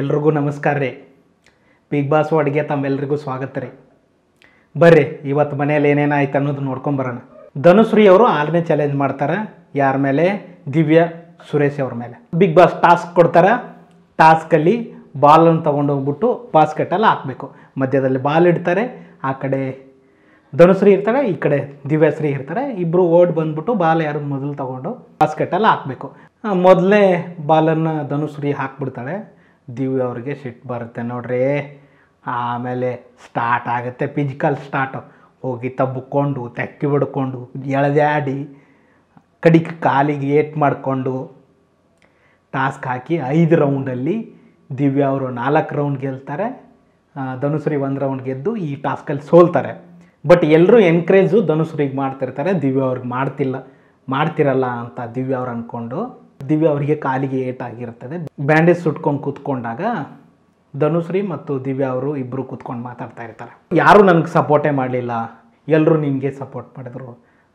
ಎಲ್ರಿಗೂ ನಮಸ್ಕಾರ ರೀ ಬಿಗ್ ಬಾಸ್ ಅಡುಗೆ ತಮ್ಮೆಲ್ಲರಿಗೂ ಸ್ವಾಗತ ರೀ ಬರ್ರಿ ಇವತ್ತು ಮನೇಲಿ ಏನೇನಾಯ್ತು ಅನ್ನೋದು ನೋಡ್ಕೊಂಬರೋಣ ಧನುಶ್ರೀ ಅವರು ಆರನೇ ಚಾಲೆಂಜ್ ಮಾಡ್ತಾರೆ ಯಾರ ಮೇಲೆ ದಿವ್ಯ ಸುರೇಶ್ ಅವ್ರ ಮೇಲೆ ಬಿಗ್ ಬಾಸ್ ಟಾಸ್ಕ್ ಕೊಡ್ತಾರೆ ಟಾಸ್ಕಲ್ಲಿ ಬಾಲನ್ನು ತೊಗೊಂಡು ಹೋಗ್ಬಿಟ್ಟು ಬಾಸ್ಕೆಟಲ್ಲಿ ಹಾಕಬೇಕು ಮಧ್ಯದಲ್ಲಿ ಬಾಲ್ ಇಡ್ತಾರೆ ಆ ಕಡೆ ಧನುಶ್ರೀ ಇರ್ತಾಳೆ ಈ ಕಡೆ ದಿವ್ಯಾಶ್ರೀ ಇರ್ತಾರೆ ಇಬ್ಬರು ಓಡ್ ಬಂದ್ಬಿಟ್ಟು ಬಾಲ್ ಯಾರು ಮೊದಲು ತಗೊಂಡು ಬಾಸ್ಕೆಟಲ್ಲಿ ಹಾಕಬೇಕು ಮೊದಲೇ ಬಾಲನ್ನು ಧನುಶ್ರೀ ಹಾಕ್ಬಿಡ್ತಾಳೆ ದಿವ್ಯ ಅವ್ರಿಗೆ ಸಿಟ್ಟು ಬರುತ್ತೆ ನೋಡ್ರಿ ಆಮೇಲೆ ಸ್ಟಾರ್ಟ್ ಆಗುತ್ತೆ ಪಿಜಿಕಲ್ ಸ್ಟಾರ್ಟು ಹೋಗಿ ತಬ್ಬಿಕೊಂಡು ತೆಕ್ಕಿ ಬಿಡ್ಕೊಂಡು ಎಳೆದಾಡಿ ಕಡಿಕೆ ಕಾಲಿಗೆ ಏಟ್ ಮಾಡಿಕೊಂಡು ಟಾಸ್ಕ್ ಹಾಕಿ ಐದು ರೌಂಡಲ್ಲಿ ದಿವ್ಯ ಅವರು ನಾಲ್ಕು ರೌಂಡ್ ಗೆಲ್ತಾರೆ ಧನುಶ್ರೀ ಒಂದು ರೌಂಡ್ ಗೆದ್ದು ಈ ಟಾಸ್ಕಲ್ಲಿ ಸೋಲ್ತಾರೆ ಬಟ್ ಎಲ್ಲರೂ ಎನ್ಕರೇಜು ಧನುಸ್ರಿಗೆ ಮಾಡ್ತಿರ್ತಾರೆ ದಿವ್ಯ ಅವ್ರಿಗೆ ಮಾಡ್ತಿಲ್ಲ ಮಾಡ್ತಿರಲ್ಲ ಅಂತ ದಿವ್ಯ ಅವ್ರು ಅಂದ್ಕೊಂಡು ದಿವ್ಯ ಅವರಿಗೆ ಕಾಲಿಗೆ ಏಟಾಗಿರ್ತದೆ ಬ್ಯಾಂಡೇಜ್ ಸುಟ್ಕೊಂಡು ಕೂತ್ಕೊಂಡಾಗ ಧನುಶ್ರೀ ಮತ್ತು ದಿವ್ಯ ಅವರು ಇಬ್ಬರು ಕೂತ್ಕೊಂಡು ಮಾತಾಡ್ತಾ ಇರ್ತಾರೆ ಯಾರೂ ನನಗೆ ಸಪೋರ್ಟೇ ಮಾಡಲಿಲ್ಲ ಎಲ್ಲರೂ ನಿಮಗೆ ಸಪೋರ್ಟ್ ಮಾಡಿದ್ರು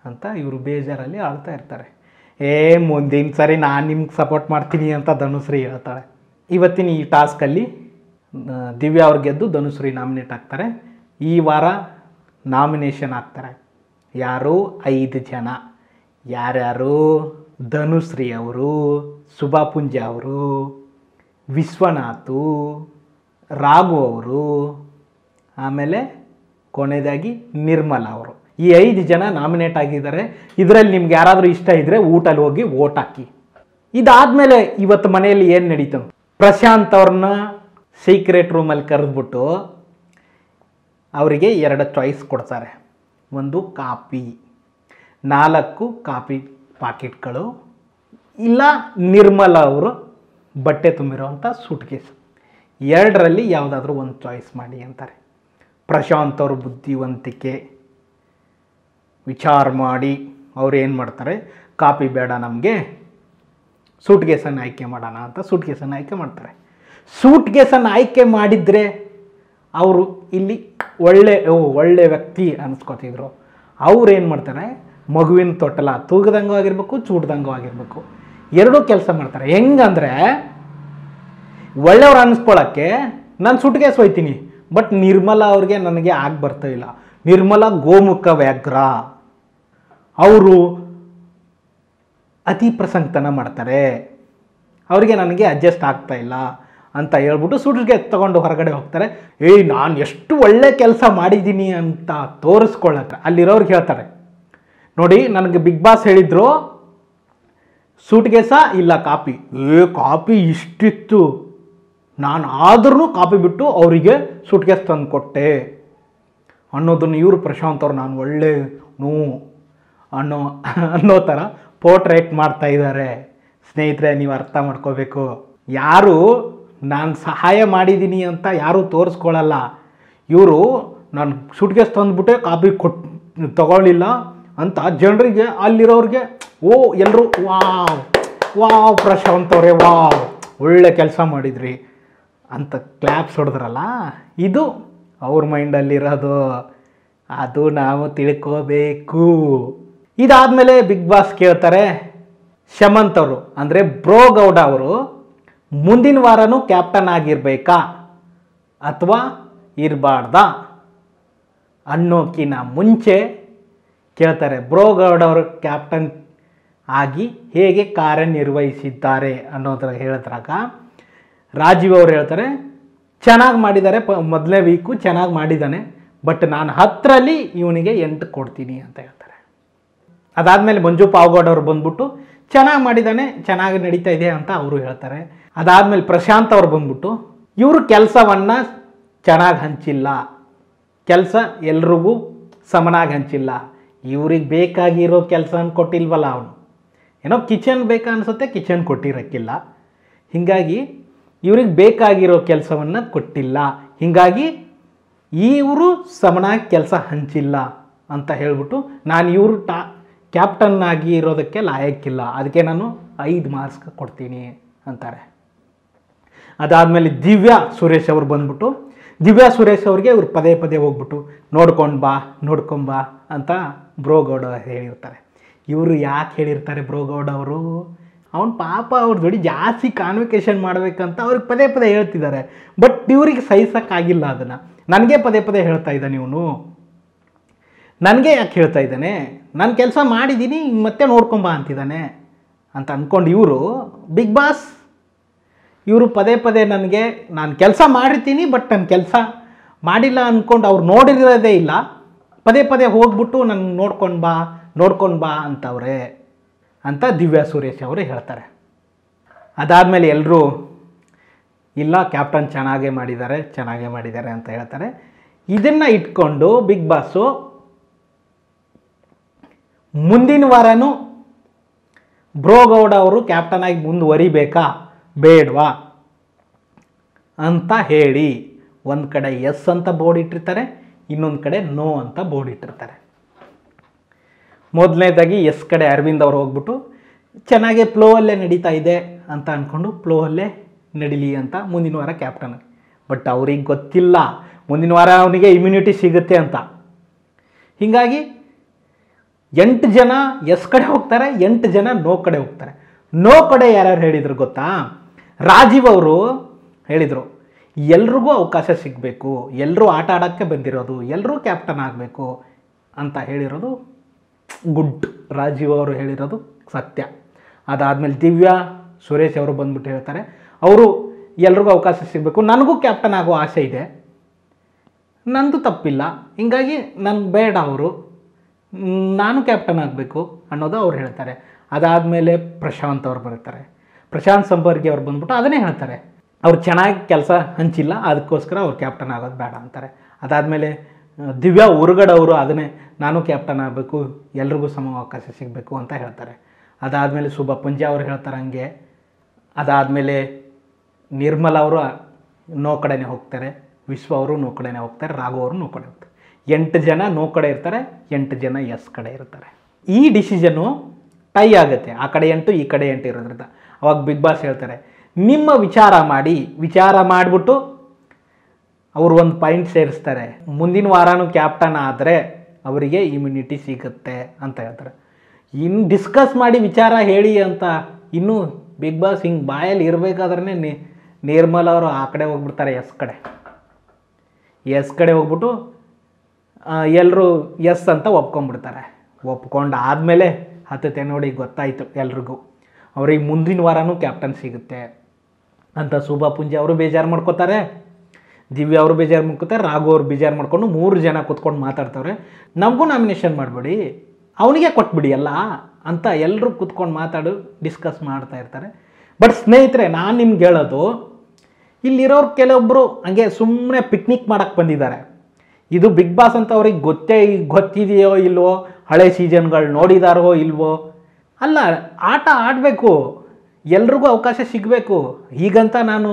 ಅಂತ ಇವರು ಬೇಜಾರಲ್ಲಿ ಆಳ್ತಾ ಇರ್ತಾರೆ ಏ ಮುಂದಿನ ಸರಿ ನಾನು ನಿಮ್ಗೆ ಸಪೋರ್ಟ್ ಮಾಡ್ತೀನಿ ಅಂತ ಧನುಶ್ರೀ ಹೇಳ್ತಾಳೆ ಇವತ್ತಿನ ಈ ಟಾಸ್ಕಲ್ಲಿ ದಿವ್ಯ ಅವ್ರು ಗೆದ್ದು ಧನುಶ್ರೀ ನಾಮಿನೇಟ್ ಆಗ್ತಾರೆ ಈ ವಾರ ನಾಮಿನೇಷನ್ ಆಗ್ತಾರೆ ಯಾರು ಐದು ಜನ ಯಾರ್ಯಾರು ಧನುಶ್ರೀ ಅವರು ಸುಭಾಪುಂಜ ಅವರು ವಿಶ್ವನಾಥು ರಾಘು ಅವರು ಆಮೇಲೆ ಕೊನೆಯದಾಗಿ ನಿರ್ಮಲ ಅವರು ಈ ಐದು ಜನ ನಾಮಿನೇಟ್ ಆಗಿದ್ದಾರೆ ಇದರಲ್ಲಿ ನಿಮ್ಗೆ ಯಾರಾದರೂ ಇಷ್ಟ ಇದ್ದರೆ ಊಟಲ್ಲಿ ಹೋಗಿ ವೋಟ್ ಹಾಕಿ ಇದಾದಮೇಲೆ ಇವತ್ತು ಮನೆಯಲ್ಲಿ ಏನು ನಡೀತು ಪ್ರಶಾಂತ್ ಅವ್ರನ್ನ ಸೀಕ್ರೆಟ್ ರೂಮಲ್ಲಿ ಕರೆದ್ಬಿಟ್ಟು ಅವರಿಗೆ ಎರಡು ಚಾಯ್ಸ್ ಕೊಡ್ತಾರೆ ಒಂದು ಕಾಪಿ ನಾಲ್ಕು ಕಾಪಿ ಪಾಕೆಟ್ಗಳು ಇಲ್ಲ ನಿರ್ಮಲ ಅವರು ಬಟ್ಟೆ ತುಂಬಿರೋವಂಥ ಸೂಟ್ಕೇಸ್ ಎರಡರಲ್ಲಿ ಯಾವುದಾದ್ರೂ ಒಂದು ಚಾಯ್ಸ್ ಮಾಡಿ ಅಂತಾರೆ ಪ್ರಶಾಂತ್ ಅವ್ರ ಬುದ್ಧಿವಂತಿಕೆ ವಿಚಾರ ಮಾಡಿ ಅವ್ರು ಏನು ಮಾಡ್ತಾರೆ ಕಾಪಿ ಬೇಡ ನಮಗೆ ಸೂಟ್ಕೇಸನ್ನು ಆಯ್ಕೆ ಮಾಡೋಣ ಅಂತ ಸೂಟ್ಕೇಸನ್ನು ಆಯ್ಕೆ ಮಾಡ್ತಾರೆ ಸೂಟ್ಕೇಸನ್ನು ಆಯ್ಕೆ ಮಾಡಿದರೆ ಅವರು ಇಲ್ಲಿ ಒಳ್ಳೆ ಒಳ್ಳೆ ವ್ಯಕ್ತಿ ಅನ್ನಿಸ್ಕೋತಿದ್ರು ಅವ್ರು ಏನು ಮಾಡ್ತಾರೆ ಮಗುವಿನ ತೊಟ್ಟಲ ತೂಗದಂಗೂ ಆಗಿರ್ಬೇಕು ಚೂಟ್ದಂಗೂ ಆಗಿರ್ಬೇಕು ಎರಡೂ ಕೆಲಸ ಮಾಡ್ತಾರೆ ಹೆಂಗಂದರೆ ಒಳ್ಳೆಯವ್ರು ಅನ್ನಿಸ್ಕೊಳ್ಳೋಕ್ಕೆ ನಾನು ಸುಟ್ಟಿಗೆ ಸೋಯ್ತೀನಿ ಬಟ್ ನಿರ್ಮಲ ಅವ್ರಿಗೆ ನನಗೆ ಆಗಿ ಬರ್ತಾ ಇಲ್ಲ ನಿರ್ಮಲ ಗೋಮುಖ ವ್ಯಾಘ್ರ ಅವರು ಅತಿ ಪ್ರಸಂಗತನ ಮಾಡ್ತಾರೆ ಅವರಿಗೆ ನನಗೆ ಅಡ್ಜಸ್ಟ್ ಆಗ್ತಾ ಇಲ್ಲ ಅಂತ ಹೇಳ್ಬಿಟ್ಟು ಸುಟ್ಟಿಗೆ ತಗೊಂಡು ಹೊರಗಡೆ ಹೋಗ್ತಾರೆ ಏಯ್ ನಾನು ಎಷ್ಟು ಒಳ್ಳೆ ಕೆಲಸ ಮಾಡಿದ್ದೀನಿ ಅಂತ ತೋರಿಸ್ಕೊಳ್ಳಕ್ಕೆ ಅಲ್ಲಿರೋರ್ಗೆ ಹೇಳ್ತಾರೆ ನೋಡಿ ನನಗೆ ಬಿಗ್ ಬಾಸ್ ಹೇಳಿದ್ರು ಸೂಟ್ಗೇಸ ಇಲ್ಲ ಕಾಪಿ ಏ ಕಾಪಿ ಇಷ್ಟಿತ್ತು ನಾನು ಆದ್ರೂ ಕಾಪಿ ಬಿಟ್ಟು ಅವರಿಗೆ ಸೂಟ್ಗೇಸ್ ತಂದು ಕೊಟ್ಟೆ ಅನ್ನೋದನ್ನು ಇವರು ಪ್ರಶಾಂತ್ ಅವರು ನಾನು ಒಳ್ಳೆ ನೋ ಅನ್ನೋ ಅನ್ನೋ ಥರ ಪೋರ್ಟ್ರೇಟ್ ಮಾಡ್ತಾ ಇದ್ದಾರೆ ಸ್ನೇಹಿತರೆ ನೀವು ಅರ್ಥ ಮಾಡ್ಕೋಬೇಕು ಯಾರು ನಾನು ಸಹಾಯ ಮಾಡಿದ್ದೀನಿ ಅಂತ ಯಾರೂ ತೋರಿಸ್ಕೊಳ್ಳಲ್ಲ ಇವರು ನಾನು ಸೂಟ್ಕೇಸ್ ತಂದುಬಿಟ್ಟೆ ಕಾಪಿ ಕೊಟ್ಟು ತಗೊಳ್ಳಿಲ್ಲ ಅಂತ ಜನರಿಗೆ ಅಲ್ಲಿರೋರಿಗೆ ಓ ಎಲ್ಲರೂ ವಾವ್ ವಾವ್ ಪ್ರಶಾಂತ್ ಅವರೇ ವಾವ್ ಒಳ್ಳೆ ಕೆಲಸ ಮಾಡಿದ್ರಿ ಅಂತ ಕ್ಲ್ಯಾಪ್ಸ್ ಹೊಡೆದ್ರಲ್ಲ ಇದು ಅವ್ರ ಮೈಂಡಲ್ಲಿರೋದು ಅದು ನಾವು ತಿಳ್ಕೋಬೇಕು ಇದಾದಮೇಲೆ ಬಿಗ್ ಬಾಸ್ ಕೇಳ್ತಾರೆ ಶಮಂತ್ ಅವರು ಅಂದರೆ ಬ್ರೋ ಗೌಡ ಅವರು ಮುಂದಿನ ವಾರನೂ ಕ್ಯಾಪ್ಟನ್ ಆಗಿರಬೇಕಾ ಅಥವಾ ಇರಬಾರ್ದಾ ಅನ್ನೋಕಿನ ಮುಂಚೆ ಕೇಳ್ತಾರೆ ಬ್ರೋ ಗೌಡ್ ಅವರು ಕ್ಯಾಪ್ಟನ್ ಆಗಿ ಹೇಗೆ ಕಾರ್ಯನಿರ್ವಹಿಸಿದ್ದಾರೆ ಅನ್ನೋದ್ರ ಹೇಳಿದ್ರಾಗ ರಾಜೀವ್ ಅವರು ಹೇಳ್ತಾರೆ ಚೆನ್ನಾಗಿ ಮಾಡಿದ್ದಾರೆ ಪ ಮೊದಲನೇ ವೀಕು ಚೆನ್ನಾಗಿ ಮಾಡಿದ್ದಾನೆ ಬಟ್ ನಾನು ಹತ್ತರಲ್ಲಿ ಇವನಿಗೆ ಎಂಟು ಕೊಡ್ತೀನಿ ಅಂತ ಹೇಳ್ತಾರೆ ಅದಾದಮೇಲೆ ಮಂಜು ಪಾವ್ಗೌಡ್ ಅವರು ಬಂದ್ಬಿಟ್ಟು ಚೆನ್ನಾಗಿ ಮಾಡಿದ್ದಾನೆ ಚೆನ್ನಾಗಿ ನಡೀತಾ ಇದೆ ಅಂತ ಅವರು ಹೇಳ್ತಾರೆ ಅದಾದಮೇಲೆ ಪ್ರಶಾಂತ್ ಅವರು ಬಂದ್ಬಿಟ್ಟು ಇವರು ಕೆಲಸವನ್ನು ಚೆನ್ನಾಗಿ ಹಂಚಿಲ್ಲ ಕೆಲಸ ಎಲ್ರಿಗೂ ಸಮನಾಗಿ ಹಂಚಿಲ್ಲ ಇವ್ರಿಗೆ ಬೇಕಾಗಿರೋ ಕೆಲಸನ ಕೊಟ್ಟಿಲ್ವಲ್ಲ ಅವನು ಏನೋ ಕಿಚನ್ ಬೇಕಾ ಅನಿಸುತ್ತೆ ಕಿಚನ್ ಕೊಟ್ಟಿರೋಕ್ಕಿಲ್ಲ ಹೀಗಾಗಿ ಇವ್ರಿಗೆ ಬೇಕಾಗಿರೋ ಕೆಲಸವನ್ನು ಕೊಟ್ಟಿಲ್ಲ ಹೀಗಾಗಿ ಇವರು ಸಮನಾಗಿ ಕೆಲಸ ಹಂಚಿಲ್ಲ ಅಂತ ಹೇಳಿಬಿಟ್ಟು ನಾನು ಇವರು ಟಾ ಕ್ಯಾಪ್ಟನ್ ಆಗಿ ಇರೋದಕ್ಕೆ ಲಾಯಕ್ಕಿಲ್ಲ ಅದಕ್ಕೆ ನಾನು ಐದು ಮಾರ್ಕ್ಸ್ ಕೊಡ್ತೀನಿ ಅಂತಾರೆ ಅದಾದಮೇಲೆ ದಿವ್ಯಾ ಸುರೇಶ್ ಅವರು ಬಂದ್ಬಿಟ್ಟು ದಿವ್ಯಾ ಸುರೇಶ್ ಅವ್ರಿಗೆ ಇವ್ರು ಪದೇ ಪದೇ ಹೋಗ್ಬಿಟ್ಟು ನೋಡ್ಕೊಂಡು ಬಾ ನೋಡ್ಕೊಂಬ ಅಂತ ಬ್ರೋಗೌಡ ಹೇಳಿರ್ತಾರೆ ಇವರು ಯಾಕೆ ಹೇಳಿರ್ತಾರೆ ಬ್ರೋಗೌಡ ಅವರು ಅವ್ನು ಪಾಪ ಅವ್ರ ಜೋಡಿ ಜಾಸ್ತಿ ಕಾನ್ವಿಕೇಶನ್ ಮಾಡಬೇಕಂತ ಅವ್ರಿಗೆ ಪದೇ ಪದೇ ಹೇಳ್ತಿದ್ದಾರೆ ಬಟ್ ಇವ್ರಿಗೆ ಸಹಿಸೋಕ್ಕಾಗಿಲ್ಲ ಅದನ್ನು ನನಗೆ ಪದೇ ಪದೇ ಹೇಳ್ತಾ ಇದ್ದಾನೆ ಇವನು ನನಗೆ ಯಾಕೆ ಹೇಳ್ತಾ ಇದ್ದಾನೆ ನಾನು ಕೆಲಸ ಮಾಡಿದ್ದೀನಿ ಮತ್ತೆ ನೋಡ್ಕೊಂಬಾ ಅಂತಿದ್ದಾನೆ ಅಂತ ಅಂದ್ಕೊಂಡು ಇವರು ಬಿಗ್ ಬಾಸ್ ಇವರು ಪದೇ ಪದೇ ನನಗೆ ನಾನು ಕೆಲಸ ಮಾಡಿರ್ತೀನಿ ಬಟ್ ನನ್ನ ಕೆಲಸ ಮಾಡಿಲ್ಲ ಅಂದ್ಕೊಂಡು ಅವ್ರು ನೋಡಿರೋದೇ ಇಲ್ಲ ಪದೇ ಪದೇ ಹೋಗ್ಬಿಟ್ಟು ನನ್ನ ನೋಡ್ಕೊಂಡು ಬಾ ನೋಡ್ಕೊಂಡು ಬಾ ಅಂತವ್ರೆ ಅಂತ ದಿವ್ಯಾ ಸುರೇಶ್ ಅವರು ಹೇಳ್ತಾರೆ ಅದಾದಮೇಲೆ ಎಲ್ಲರೂ ಇಲ್ಲ ಕ್ಯಾಪ್ಟನ್ ಚೆನ್ನಾಗೇ ಮಾಡಿದ್ದಾರೆ ಚೆನ್ನಾಗೇ ಮಾಡಿದ್ದಾರೆ ಅಂತ ಹೇಳ್ತಾರೆ ಇದನ್ನು ಇಟ್ಕೊಂಡು ಬಿಗ್ ಬಾಸು ಮುಂದಿನ ವಾರನೂ ಬ್ರೋಗೌಡ ಅವರು ಕ್ಯಾಪ್ಟನ್ ಆಗಿ ಮುಂದುವರಿಬೇಕಾ ಬೇಡವಾ ಅಂತ ಹೇಳಿ ಒಂದು ಕಡೆ ಎಸ್ ಅಂತ ಬೋರ್ಡ್ ಇಟ್ಟಿರ್ತಾರೆ ಇನ್ನೊಂದು ಕಡೆ ನೋ ಅಂತ ಬೋರ್ಡ್ ಇಟ್ಟಿರ್ತಾರೆ ಮೊದಲನೇದಾಗಿ ಎಸ್ ಕಡೆ ಅರವಿಂದ್ ಅವ್ರು ಹೋಗ್ಬಿಟ್ಟು ಚೆನ್ನಾಗೆ ಪ್ಲೋ ಅಲ್ಲೇ ನಡೀತಾ ಇದೆ ಅಂತ ಅಂದ್ಕೊಂಡು ಪ್ಲೋ ಅಲ್ಲೇ ನಡೀಲಿ ಅಂತ ಮುಂದಿನ ವಾರ ಕ್ಯಾಪ್ಟನ್ ಬಟ್ ಅವ್ರಿಗೆ ಗೊತ್ತಿಲ್ಲ ಮುಂದಿನ ವಾರ ಅವನಿಗೆ ಇಮ್ಯುನಿಟಿ ಸಿಗುತ್ತೆ ಅಂತ ಹೀಗಾಗಿ ಎಂಟು ಜನ ಎಸ್ ಕಡೆ ಹೋಗ್ತಾರೆ ಎಂಟು ಜನ ನೋ ಕಡೆ ಹೋಗ್ತಾರೆ ನೋ ಕಡೆ ಯಾರ್ಯಾರು ಹೇಳಿದ್ರು ಗೊತ್ತಾ ರಾಜೀವ್ ಅವರು ಹೇಳಿದರು ಎಲ್ರಿಗೂ ಅವಕಾಶ ಸಿಗಬೇಕು ಎಲ್ಲರೂ ಆಟ ಆಡೋಕ್ಕೆ ಬಂದಿರೋದು ಎಲ್ಲರೂ ಕ್ಯಾಪ್ಟನ್ ಆಗಬೇಕು ಅಂತ ಹೇಳಿರೋದು ಗುಡ್ ರಾಜೀವ್ ಅವರು ಹೇಳಿರೋದು ಸತ್ಯ ಅದಾದಮೇಲೆ ದಿವ್ಯಾ ಸುರೇಶ್ ಅವರು ಬಂದ್ಬಿಟ್ಟು ಹೇಳ್ತಾರೆ ಅವರು ಎಲ್ರಿಗೂ ಅವಕಾಶ ಸಿಗಬೇಕು ನನಗೂ ಕ್ಯಾಪ್ಟನ್ ಆಗೋ ಆಸೆ ಇದೆ ನಂದು ತಪ್ಪಿಲ್ಲ ಹೀಗಾಗಿ ನನಗೆ ಬೇಡ ಅವರು ನಾನು ಕ್ಯಾಪ್ಟನ್ ಆಗಬೇಕು ಅನ್ನೋದು ಅವ್ರು ಹೇಳ್ತಾರೆ ಅದಾದಮೇಲೆ ಪ್ರಶಾಂತ್ ಅವರು ಬರ್ತಾರೆ ಪ್ರಶಾಂತ್ ಸಂಬರ್ಗಿ ಅವ್ರು ಬಂದ್ಬಿಟ್ಟು ಅದನ್ನೇ ಹೇಳ್ತಾರೆ ಅವ್ರು ಚೆನ್ನಾಗಿ ಕೆಲಸ ಹಂಚಿಲ್ಲ ಅದಕ್ಕೋಸ್ಕರ ಅವ್ರು ಕ್ಯಾಪ್ಟನ್ ಆಗೋದು ಬೇಡ ಅಂತಾರೆ ಅದಾದಮೇಲೆ ದಿವ್ಯಾ ಅವರು ಅದನ್ನೇ ನಾನು ಕ್ಯಾಪ್ಟನ್ ಆಗಬೇಕು ಎಲ್ರಿಗೂ ಸಮ ಅವಕಾಶ ಸಿಗಬೇಕು ಅಂತ ಹೇಳ್ತಾರೆ ಅದಾದಮೇಲೆ ಸುಭಾ ಪಂಜ ಅವರು ಹೇಳ್ತಾರೆ ಹಂಗೆ ಅದಾದಮೇಲೆ ನಿರ್ಮಲ ಅವರು ನೋ ಕಡೆನೆ ಹೋಗ್ತಾರೆ ವಿಶ್ವ ಅವರು ನೋ ಕಡೆನೇ ಹೋಗ್ತಾರೆ ರಾಘು ಅವರು ನೋ ಕಡೆ ಹೋಗ್ತಾರೆ ಎಂಟು ಜನ ನೋ ಕಡೆ ಇರ್ತಾರೆ ಎಂಟು ಜನ ಎಸ್ ಕಡೆ ಇರ್ತಾರೆ ಈ ಡಿಸಿಷನ್ನು ಟೈ ಆಗುತ್ತೆ ಆ ಕಡೆ ಎಂಟು ಈ ಕಡೆ ಎಂಟು ಇರೋದ್ರಿಂದ ಅವಾಗ ಬಿಗ್ ಬಾಸ್ ಹೇಳ್ತಾರೆ ನಿಮ್ಮ ವಿಚಾರ ಮಾಡಿ ವಿಚಾರ ಮಾಡಿಬಿಟ್ಟು ಅವರು ಒಂದು ಪಾಯಿಂಟ್ ಸೇರಿಸ್ತಾರೆ ಮುಂದಿನ ವಾರನೂ ಕ್ಯಾಪ್ಟನ್ ಆದರೆ ಅವರಿಗೆ ಇಮ್ಯುನಿಟಿ ಸಿಗುತ್ತೆ ಅಂತ ಹೇಳ್ತಾರೆ ಇನ್ನು ಡಿಸ್ಕಸ್ ಮಾಡಿ ವಿಚಾರ ಹೇಳಿ ಅಂತ ಇನ್ನೂ ಬಿಗ್ ಬಾಸ್ ಹಿಂಗೆ ಬಾಯಲ್ಲಿ ಇರಬೇಕಾದ್ರೆ ನಿರ್ಮಲ ಅವರು ಆ ಕಡೆ ಹೋಗ್ಬಿಡ್ತಾರೆ ಎಸ್ ಕಡೆ ಎಸ್ ಕಡೆ ಹೋಗ್ಬಿಟ್ಟು ಎಲ್ಲರೂ ಎಸ್ ಅಂತ ಒಪ್ಕೊಂಡ್ಬಿಡ್ತಾರೆ ಒಪ್ಕೊಂಡಾದಮೇಲೆ ಆದಮೇಲೆ ಹತ್ತುತ್ತೆ ನೋಡಿ ಗೊತ್ತಾಯಿತು ಎಲ್ರಿಗೂ ಅವ್ರಿಗೆ ಮುಂದಿನ ವಾರವೂ ಕ್ಯಾಪ್ಟನ್ ಸಿಗುತ್ತೆ ಅಂತ ಶೋಭಾ ಪುಂಜೆ ಅವರು ಬೇಜಾರು ಮಾಡ್ಕೋತಾರೆ ದಿವ್ಯ ಅವರು ಬೇಜಾರು ಮಾಡ್ಕೋತಾರೆ ರಾಘು ಅವ್ರು ಬೇಜಾರು ಮಾಡ್ಕೊಂಡು ಮೂರು ಜನ ಕೂತ್ಕೊಂಡು ಮಾತಾಡ್ತವ್ರೆ ನಮಗೂ ನಾಮಿನೇಷನ್ ಮಾಡಿಬಿಡಿ ಅವನಿಗೆ ಕೊಟ್ಬಿಡಿ ಎಲ್ಲ ಅಂತ ಎಲ್ಲರೂ ಕೂತ್ಕೊಂಡು ಮಾತಾಡು ಡಿಸ್ಕಸ್ ಮಾಡ್ತಾ ಇರ್ತಾರೆ ಬಟ್ ಸ್ನೇಹಿತರೆ ನಾನು ನಿಮ್ಗೆ ಹೇಳೋದು ಇಲ್ಲಿರೋರು ಕೆಲವೊಬ್ಬರು ಹಂಗೆ ಸುಮ್ಮನೆ ಪಿಕ್ನಿಕ್ ಮಾಡೋಕ್ಕೆ ಬಂದಿದ್ದಾರೆ ಇದು ಬಿಗ್ ಬಾಸ್ ಅಂತ ಅವ್ರಿಗೆ ಗೊತ್ತೇ ಗೊತ್ತಿದೆಯೋ ಇಲ್ವೋ ಹಳೆ ಸೀಸನ್ಗಳು ನೋಡಿದಾರೋ ಇಲ್ವೋ ಅಲ್ಲ ಆಟ ಆಡಬೇಕು ಎಲ್ರಿಗೂ ಅವಕಾಶ ಸಿಗಬೇಕು ಈಗಂತ ನಾನು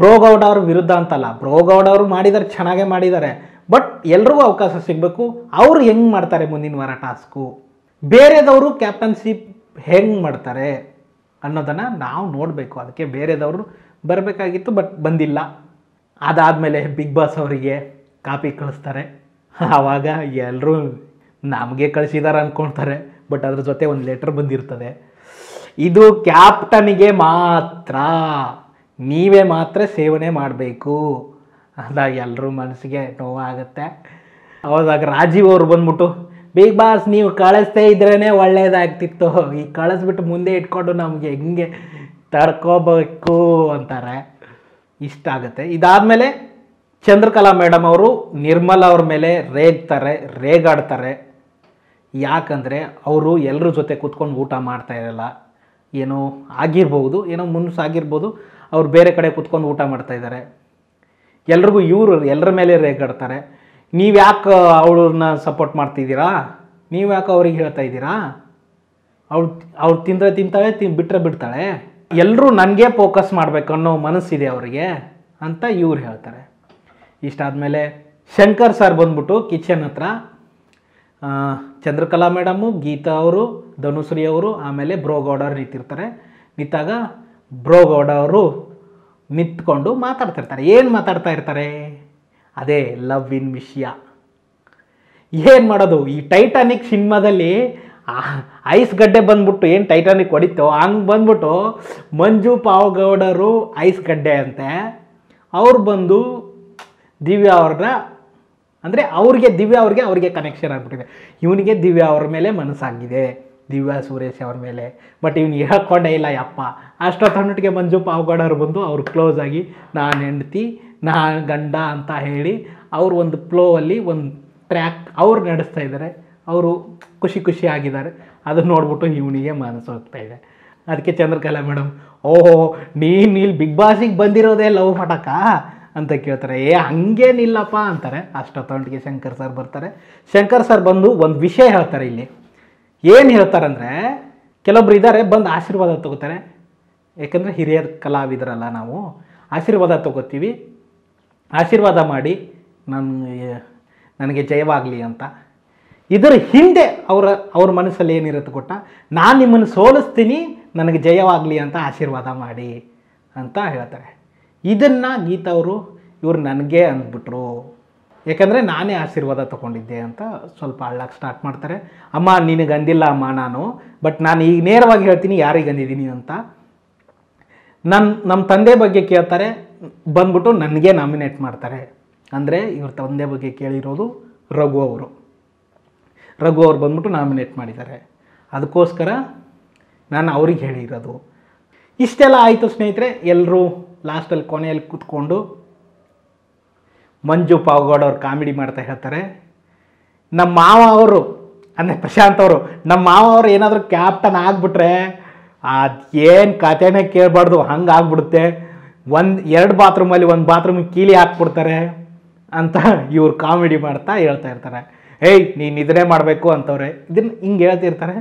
ಬ್ರೋಗೌಡ ಅವ್ರ ವಿರುದ್ಧ ಅಂತಲ್ಲ ಬ್ರೋಗೌಡ ಅವರು ಮಾಡಿದ್ದಾರೆ ಚೆನ್ನಾಗೇ ಮಾಡಿದ್ದಾರೆ ಬಟ್ ಎಲ್ರಿಗೂ ಅವಕಾಶ ಸಿಗಬೇಕು ಅವರು ಹೆಂಗೆ ಮಾಡ್ತಾರೆ ಮುಂದಿನ ವಾರ ಟಾಸ್ಕು ಬೇರೆದವರು ಕ್ಯಾಪ್ಟನ್ಶಿಪ್ ಹೆಂಗೆ ಮಾಡ್ತಾರೆ ಅನ್ನೋದನ್ನು ನಾವು ನೋಡಬೇಕು ಅದಕ್ಕೆ ಬೇರೆದವರು ಬರಬೇಕಾಗಿತ್ತು ಬಟ್ ಬಂದಿಲ್ಲ ಅದಾದಮೇಲೆ ಬಿಗ್ ಬಾಸ್ ಅವರಿಗೆ ಕಾಪಿ ಕಳಿಸ್ತಾರೆ ಆವಾಗ ಎಲ್ಲರೂ ನಮಗೆ ಕಳಿಸಿದಾರೆ ಅಂದ್ಕೊಳ್ತಾರೆ ಬಟ್ ಅದ್ರ ಜೊತೆ ಒಂದು ಲೆಟರ್ ಬಂದಿರ್ತದೆ ಇದು ಕ್ಯಾಪ್ಟನಿಗೆ ಮಾತ್ರ ನೀವೇ ಮಾತ್ರ ಸೇವನೆ ಮಾಡಬೇಕು ಅಂದಾಗ ಎಲ್ಲರೂ ಮನಸ್ಸಿಗೆ ನೋವಾಗುತ್ತೆ ಅವಾಗ ರಾಜೀವ್ ಅವರು ಬಂದ್ಬಿಟ್ಟು ಬಿಗ್ ಬಾಸ್ ನೀವು ಕಳಿಸ್ತೇ ಇದ್ರೇ ಒಳ್ಳೇದಾಗ್ತಿತ್ತು ಈ ಕಳಿಸ್ಬಿಟ್ಟು ಮುಂದೆ ಇಟ್ಕೊಂಡು ನಮಗೆ ಹೆಂಗೆ ತಡ್ಕೋಬೇಕು ಅಂತಾರೆ ಇಷ್ಟ ಆಗುತ್ತೆ ಇದಾದ ಮೇಲೆ ಚಂದ್ರಕಲಾ ಮೇಡಮ್ ಅವರು ನಿರ್ಮಲ ಅವ್ರ ಮೇಲೆ ರೇಗ್ತಾರೆ ರೇಗಾಡ್ತಾರೆ ಯಾಕಂದರೆ ಅವರು ಎಲ್ಲರ ಜೊತೆ ಕೂತ್ಕೊಂಡು ಊಟ ಮಾಡ್ತಾ ಇರಲ್ಲ ಏನೋ ಆಗಿರ್ಬೋದು ಏನೋ ಆಗಿರ್ಬೋದು ಅವ್ರು ಬೇರೆ ಕಡೆ ಕೂತ್ಕೊಂಡು ಊಟ ಮಾಡ್ತಾಯಿದ್ದಾರೆ ಎಲ್ರಿಗೂ ಇವರು ಎಲ್ಲರ ಮೇಲೆ ರೇಗಾಡ್ತಾರೆ ನೀವು ಯಾಕೆ ಅವ್ರನ್ನ ಸಪೋರ್ಟ್ ಮಾಡ್ತಿದ್ದೀರಾ ನೀವು ಯಾಕೆ ಅವ್ರಿಗೆ ಹೇಳ್ತಾ ಇದ್ದೀರಾ ಅವ್ರು ಅವ್ರು ತಿಂದರೆ ತಿಂತಾಳೆ ತಿ ಬಿಟ್ಟರೆ ಬಿಡ್ತಾಳೆ ಎಲ್ಲರೂ ನನಗೆ ಫೋಕಸ್ ಮಾಡಬೇಕು ಅನ್ನೋ ಮನಸ್ಸಿದೆ ಅವರಿಗೆ ಅಂತ ಇವ್ರು ಹೇಳ್ತಾರೆ ಇಷ್ಟಾದಮೇಲೆ ಶಂಕರ್ ಸರ್ ಬಂದ್ಬಿಟ್ಟು ಕಿಚನ್ ಹತ್ರ ಚಂದ್ರಕಲಾ ಮೇಡಮ್ಮು ಗೀತಾ ಅವರು ಧನುಶ್ರೀ ಅವರು ಆಮೇಲೆ ಬ್ರೋಗೌಡರು ನಿಂತಿರ್ತಾರೆ ನಿಂತಾಗ ಬ್ರೋಗೌಡ ಅವರು ನಿಂತ್ಕೊಂಡು ಮಾತಾಡ್ತಿರ್ತಾರೆ ಏನು ಮಾತಾಡ್ತಾ ಇರ್ತಾರೆ ಅದೇ ಲವ್ ಇನ್ ವಿಷಯ ಏನು ಮಾಡೋದು ಈ ಟೈಟಾನಿಕ್ ಸಿನಿಮಾದಲ್ಲಿ ಐಸ್ ಗಡ್ಡೆ ಬಂದ್ಬಿಟ್ಟು ಏನು ಟೈಟಾನಿಕ್ ಹೊಡಿತೋ ಹಂಗೆ ಬಂದ್ಬಿಟ್ಟು ಮಂಜು ಪಾವಗೌಡರು ಐಸ್ ಗಡ್ಡೆ ಅಂತೆ ಅವ್ರು ಬಂದು ದಿವ್ಯಾ ಅವ್ರನ್ನ ಅಂದರೆ ಅವ್ರಿಗೆ ದಿವ್ಯ ಅವ್ರಿಗೆ ಅವ್ರಿಗೆ ಕನೆಕ್ಷನ್ ಆಗಿಬಿಟ್ಟಿದೆ ಇವನಿಗೆ ದಿವ್ಯ ಅವ್ರ ಮೇಲೆ ಮನಸ್ಸಾಗಿದೆ ದಿವ್ಯ ಸುರೇಶ್ ಅವ್ರ ಮೇಲೆ ಬಟ್ ಇವ್ನು ಹೇಳ್ಕೊಂಡೇ ಇಲ್ಲ ಯಪ್ಪ ಅಷ್ಟೊತ್ತೊಟ್ಟಿಗೆ ಮಂಜು ಪಾವ್ಗಡವ್ರು ಬಂದು ಅವ್ರು ಕ್ಲೋಸ್ ಆಗಿ ನಾನು ಹೆಂಡ್ತಿ ನಾ ಗಂಡ ಅಂತ ಹೇಳಿ ಅವರು ಒಂದು ಅಲ್ಲಿ ಒಂದು ಟ್ರ್ಯಾಕ್ ಅವ್ರು ನಡೆಸ್ತಾ ಇದ್ದಾರೆ ಅವರು ಖುಷಿ ಖುಷಿ ಆಗಿದ್ದಾರೆ ಅದನ್ನು ನೋಡ್ಬಿಟ್ಟು ಇವನಿಗೆ ಮನಸ್ಸು ಹೋಗ್ತಾ ಇದೆ ಅದಕ್ಕೆ ಚಂದ್ರಕಲಾ ಮೇಡಮ್ ಓಹೋ ನೀನು ಇಲ್ಲಿ ಬಿಗ್ ಬಾಸಿಗೆ ಬಂದಿರೋದೇ ಲವ್ ಮಾಡಕ್ಕ ಅಂತ ಕೇಳ್ತಾರೆ ಏ ಹಂಗೇನಿಲ್ಲಪ್ಪ ಅಂತಾರೆ ಅಷ್ಟೊತ್ತೊಂಟಿಗೆ ಶಂಕರ್ ಸರ್ ಬರ್ತಾರೆ ಶಂಕರ್ ಸರ್ ಬಂದು ಒಂದು ವಿಷಯ ಹೇಳ್ತಾರೆ ಇಲ್ಲಿ ಏನು ಹೇಳ್ತಾರಂದರೆ ಕೆಲವೊಬ್ರು ಇದ್ದಾರೆ ಬಂದು ಆಶೀರ್ವಾದ ತಗೋತಾರೆ ಯಾಕಂದರೆ ಹಿರಿಯರ ಕಲಾವಿದರಲ್ಲ ನಾವು ಆಶೀರ್ವಾದ ತಗೋತೀವಿ ಆಶೀರ್ವಾದ ಮಾಡಿ ನನ್ನ ನನಗೆ ಜಯವಾಗಲಿ ಅಂತ ಇದರ ಹಿಂದೆ ಅವರ ಅವ್ರ ಮನಸ್ಸಲ್ಲಿ ಏನಿರುತ್ತೆ ಕೊಟ್ಟ ನಾನು ನಿಮ್ಮನ್ನು ಸೋಲಿಸ್ತೀನಿ ನನಗೆ ಜಯವಾಗಲಿ ಅಂತ ಆಶೀರ್ವಾದ ಮಾಡಿ ಅಂತ ಹೇಳ್ತಾರೆ ಇದನ್ನು ಗೀತಾ ಅವರು ಇವರು ನನಗೆ ಅಂದ್ಬಿಟ್ರು ಯಾಕಂದರೆ ನಾನೇ ಆಶೀರ್ವಾದ ತೊಗೊಂಡಿದ್ದೆ ಅಂತ ಸ್ವಲ್ಪ ಅಳ್ಳಕ್ಕೆ ಸ್ಟಾರ್ಟ್ ಮಾಡ್ತಾರೆ ಅಮ್ಮ ನಿನಗೆ ಅಂದಿಲ್ಲ ಅಮ್ಮ ನಾನು ಬಟ್ ನಾನು ಈಗ ನೇರವಾಗಿ ಹೇಳ್ತೀನಿ ಯಾರಿಗೆ ಅಂದಿದ್ದೀನಿ ಅಂತ ನನ್ನ ನಮ್ಮ ತಂದೆ ಬಗ್ಗೆ ಕೇಳ್ತಾರೆ ಬಂದ್ಬಿಟ್ಟು ನನಗೆ ನಾಮಿನೇಟ್ ಮಾಡ್ತಾರೆ ಅಂದರೆ ಇವ್ರ ತಂದೆ ಬಗ್ಗೆ ಕೇಳಿರೋದು ರಘು ಅವರು ರಘು ಅವ್ರು ಬಂದ್ಬಿಟ್ಟು ನಾಮಿನೇಟ್ ಮಾಡಿದ್ದಾರೆ ಅದಕ್ಕೋಸ್ಕರ ನಾನು ಅವ್ರಿಗೆ ಹೇಳಿರೋದು ಇಷ್ಟೆಲ್ಲ ಆಯಿತು ಸ್ನೇಹಿತರೆ ಎಲ್ಲರೂ ಲಾಸ್ಟಲ್ಲಿ ಕೊನೆಯಲ್ಲಿ ಕೂತ್ಕೊಂಡು ಮಂಜು ಪಾವಗೌಡ ಅವರು ಕಾಮಿಡಿ ಮಾಡ್ತಾ ಹೇಳ್ತಾರೆ ನಮ್ಮ ಮಾವ ಅವರು ಅಂದರೆ ಪ್ರಶಾಂತ್ ಅವರು ನಮ್ಮ ಮಾವ ಅವರು ಏನಾದರೂ ಕ್ಯಾಪ್ಟನ್ ಆಗಿಬಿಟ್ರೆ ಅದು ಏನು ಕಥೆನೇ ಕೇಳಬಾರ್ದು ಹಂಗೆ ಆಗ್ಬಿಡುತ್ತೆ ಒಂದು ಎರಡು ಬಾತ್ರೂಮಲ್ಲಿ ಒಂದು ಬಾತ್ರೂಮ್ ಕೀಲಿ ಹಾಕ್ಬಿಡ್ತಾರೆ ಅಂತ ಇವ್ರು ಕಾಮಿಡಿ ಮಾಡ್ತಾ ಹೇಳ್ತಾ ಇರ್ತಾರೆ ಏಯ್ ನೀನು ಇದನ್ನೇ ಮಾಡಬೇಕು ಅಂತವ್ರೆ ಇದನ್ನು ಹಿಂಗೆ ಹೇಳ್ತಿರ್ತಾರೆ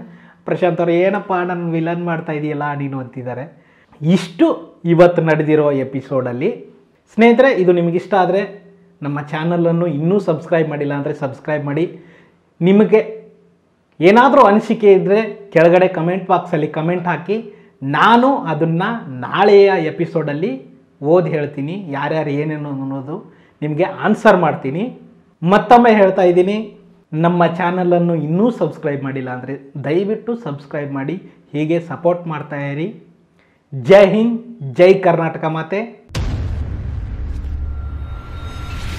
ಪ್ರಶಾಂತ್ ಅವರು ಏನಪ್ಪ ನನ್ನ ವಿಲನ್ ಮಾಡ್ತಾ ಇದೆಯಲ್ಲ ನೀನು ಅಂತಿದ್ದಾರೆ ಇಷ್ಟು ಇವತ್ತು ನಡೆದಿರೋ ಎಪಿಸೋಡಲ್ಲಿ ಸ್ನೇಹಿತರೆ ಇದು ನಿಮಗಿಷ್ಟ ಆದರೆ ನಮ್ಮ ಚಾನಲನ್ನು ಇನ್ನೂ ಸಬ್ಸ್ಕ್ರೈಬ್ ಮಾಡಿಲ್ಲ ಅಂದರೆ ಸಬ್ಸ್ಕ್ರೈಬ್ ಮಾಡಿ ನಿಮಗೆ ಏನಾದರೂ ಅನಿಸಿಕೆ ಇದ್ದರೆ ಕೆಳಗಡೆ ಕಮೆಂಟ್ ಬಾಕ್ಸಲ್ಲಿ ಕಮೆಂಟ್ ಹಾಕಿ ನಾನು ಅದನ್ನು ನಾಳೆಯ ಎಪಿಸೋಡಲ್ಲಿ ಓದಿ ಹೇಳ್ತೀನಿ ಯಾರ್ಯಾರು ಏನೇನು ಅನ್ನೋದು ನಿಮಗೆ ಆನ್ಸರ್ ಮಾಡ್ತೀನಿ ಮತ್ತೊಮ್ಮೆ ಹೇಳ್ತಾ ಇದ್ದೀನಿ ನಮ್ಮ ಚಾನಲನ್ನು ಇನ್ನೂ ಸಬ್ಸ್ಕ್ರೈಬ್ ಮಾಡಿಲ್ಲ ಅಂದರೆ ದಯವಿಟ್ಟು ಸಬ್ಸ್ಕ್ರೈಬ್ ಮಾಡಿ ಹೀಗೆ ಸಪೋರ್ಟ್ ಮಾಡ್ತಾಯಿರಿ जय हिंद जय कर्नाटक माते